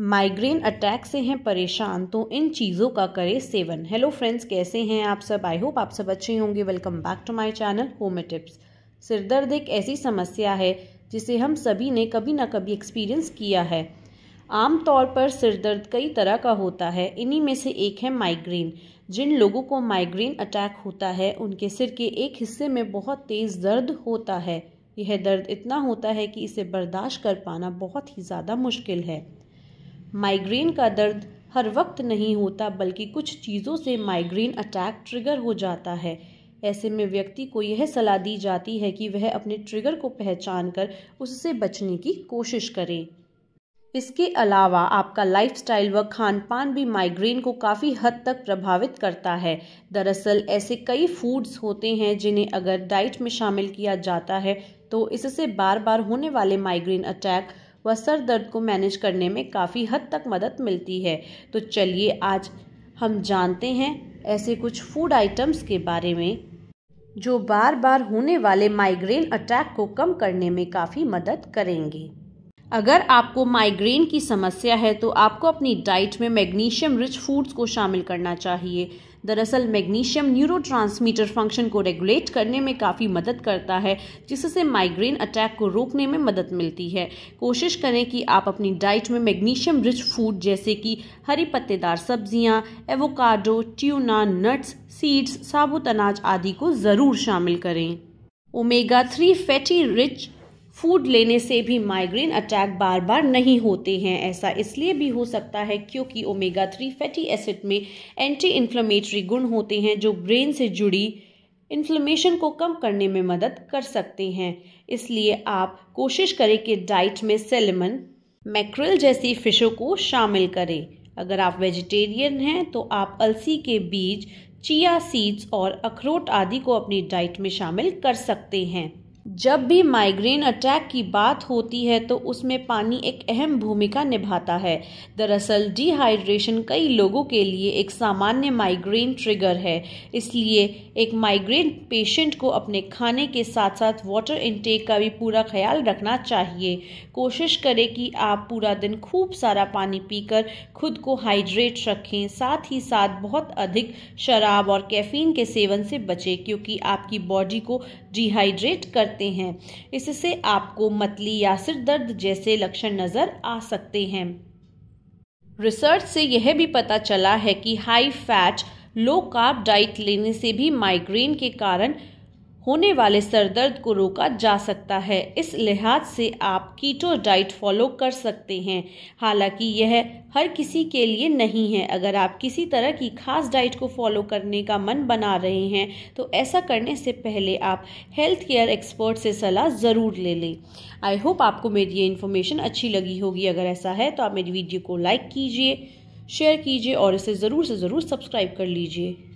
migraine attack से हैं परेशान तो इन चीज़ों का करें सेवन हेलो फ्रेंड्स कैसे हैं आप सब आई होप आप सब अच्छे होंगे welcome back to my channel home tips सिरदर्द एक ऐसी समस्या है जिसे हम सभी ने कभी ना कभी एक्सपीरियंस किया है आमतौर पर सिरदर्द कई तरह का होता है इन्हीं में से एक है माइग्रेन जिन लोगों को माइग्रेन अटैक होता है उनके सिर के एक हिस्से में बहुत तेज़ दर्द होता है यह दर्द इतना होता है कि इसे बर्दाश्त कर पाना बहुत ही ज़्यादा मुश्किल है माइग्रेन का दर्द हर वक्त नहीं होता बल्कि कुछ चीज़ों से माइग्रेन अटैक ट्रिगर हो जाता है ऐसे में व्यक्ति को यह सलाह दी जाती है कि वह अपने ट्रिगर को पहचान कर उससे बचने की कोशिश करे इसके अलावा आपका लाइफस्टाइल व खान पान भी माइग्रेन को काफ़ी हद तक प्रभावित करता है दरअसल ऐसे कई फूड्स होते हैं जिन्हें अगर डाइट में शामिल किया जाता है तो इससे बार बार होने वाले माइग्रेन अटैक व सर दर्द को मैनेज करने में काफ़ी हद तक मदद मिलती है तो चलिए आज हम जानते हैं ऐसे कुछ फूड आइटम्स के बारे में जो बार बार होने वाले माइग्रेन अटैक को कम करने में काफ़ी मदद करेंगे अगर आपको माइग्रेन की समस्या है तो आपको अपनी डाइट में मैग्नीशियम रिच फूड्स को शामिल करना चाहिए दरअसल मैग्नीशियम न्यूरो फंक्शन को रेगुलेट करने में काफ़ी मदद करता है जिससे माइग्रेन अटैक को रोकने में मदद मिलती है कोशिश करें कि आप अपनी डाइट में मैग्नीशियम रिच फूड जैसे कि हरी पत्तेदार सब्जियां, एवोकाडो ट्यूना नट्स सीड्स साबुत अनाज आदि को ज़रूर शामिल करें omega three fatty rich food लेने से भी माइग्रेन अटैक बार बार नहीं होते हैं ऐसा इसलिए भी हो सकता है क्योंकि ओमेगा थ्री फैटी एसिड में एंटी इन्फ्लेमेटरी गुण होते हैं जो ब्रेन से जुड़ी इन्फ्लेमेशन को कम करने में मदद कर सकते हैं इसलिए आप कोशिश करें कि डाइट में सेलेमन मैक्रिल जैसी फिशों को शामिल करें अगर आप वेजिटेरियन हैं तो आप अलसी के बीज चिया सीड्स और अखरोट आदि को अपनी डाइट में शामिल कर सकते हैं जब भी माइग्रेन अटैक की बात होती है तो उसमें पानी एक अहम भूमिका निभाता है दरअसल डिहाइड्रेशन कई लोगों के लिए एक सामान्य माइग्रेन ट्रिगर है इसलिए एक माइग्रेन पेशेंट को अपने खाने के साथ साथ वाटर इनटेक का भी पूरा ख्याल रखना चाहिए कोशिश करें कि आप पूरा दिन खूब सारा पानी पीकर खुद को हाइड्रेट रखें साथ ही साथ बहुत अधिक शराब और कैफीन के सेवन से बचें क्योंकि आपकी बॉडी को डिहाइड्रेट कर करते हैं इससे आपको मतली या सिर दर्द जैसे लक्षण नज़र आ सकते हैं रिसर्च से यह भी पता चला है कि high fat low carb diet लेने से भी माइग्रेन के कारण होने वाले सरदर्द को रोका जा सकता है इस लिहाज से आप कीटो डाइट फॉलो कर सकते हैं हालांकि यह हर किसी के लिए नहीं है अगर आप किसी तरह की खास डाइट को फॉलो करने का मन बना रहे हैं तो ऐसा करने से पहले आप हेल्थ केयर एक्सपर्ट से सलाह ज़रूर ले लें आई होप आपको मेरी ये इन्फॉर्मेशन अच्छी लगी होगी अगर ऐसा है तो आप मेरी वीडियो को लाइक कीजिए शेयर कीजिए और इसे ज़रूर से ज़रूर सब्सक्राइब कर लीजिए